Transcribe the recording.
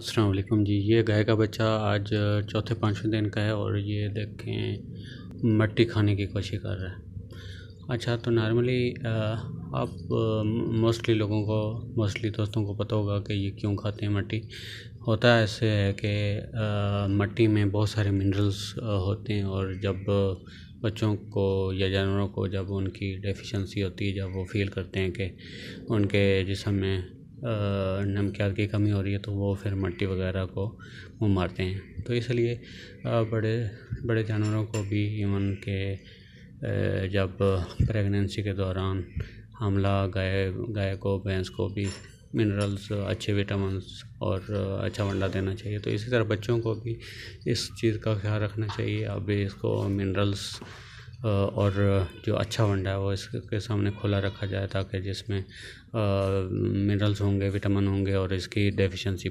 असलकम जी ये गाय का बच्चा आज चौथे पाँचवें दिन का है और ये देखें मट्टी खाने की कोशिश कर रहा है अच्छा तो नॉर्मली आप मोस्टली लोगों को मोस्टली दोस्तों को पता होगा कि ये क्यों खाते हैं मट्टी होता है ऐसे है कि मट्टी में बहुत सारे मिनरल्स होते हैं और जब बच्चों को या जानवरों को जब उनकी डेफिशिएंसी होती है जब वो फील करते हैं कि उनके जिसम में नमकियात की कमी हो रही है तो वो फिर मट्टी वगैरह को वो मारते हैं तो इसलिए बड़े बड़े जानवरों को भी ईवन के जब प्रेगनेंसी के दौरान हमला गाय गाय को भैंस को भी मिनरल्स अच्छे विटामिन और अच्छा वंडा देना चाहिए तो इसी तरह बच्चों को भी इस चीज़ का ख्याल रखना चाहिए अभी इसको मिनरल्स और जो अच्छा वंडा है वो इसके सामने खुला रखा जाए ताकि जिसमें मिनरल्स होंगे विटामिन होंगे और इसकी डेफिशिएंसी